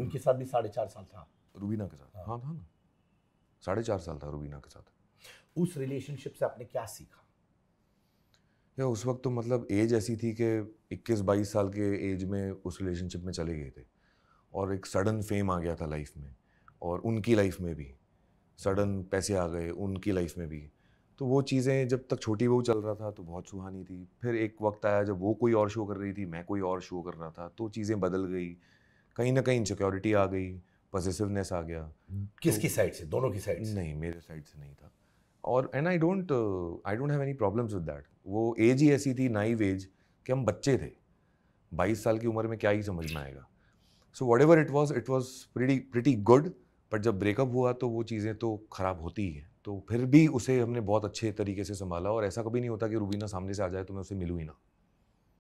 उनके साथ भी साढ़े चार साल था रूबीना के साथ हाँ।, हाँ था ना साढ़े चार साल था रूबीना के साथ उस रिलेशनशिप से आपने क्या सीखा या उस वक्त तो मतलब एज ऐसी थी कि 21 22 साल के एज में उस रिलेशनशिप में चले गए थे और एक सडन फेम आ गया था लाइफ में और उनकी लाइफ में भी सडन पैसे आ गए उनकी लाइफ में भी तो वो चीज़ें जब तक छोटी बहू चल रहा था तो बहुत सुहानी थी फिर एक वक्त आया जब वो कोई और शो कर रही थी मैं कोई और शो कर रहा था तो चीज़ें बदल गई कहीं ना कहीं इनसिक्योरिटी आ गई पॉजिटिवनेस आ गया किसकी तो, साइड से दोनों की साइड से नहीं मेरे साइड से नहीं था और and I don't I don't have any problems with that वो एज ही ऐसी थी नाइव एज कि हम बच्चे थे बाईस साल की उम्र में क्या ही समझ में आएगा so whatever it was it was pretty pretty good but जब ब्रेकअप हुआ तो वो चीज़ें तो ख़राब होती ही हैं तो फिर भी उसे हमने बहुत अच्छे तरीके से संभाला और ऐसा कभी नहीं होता कि रूबीना सामने से आ जाए तो मैं उसे मिलूँ ही ना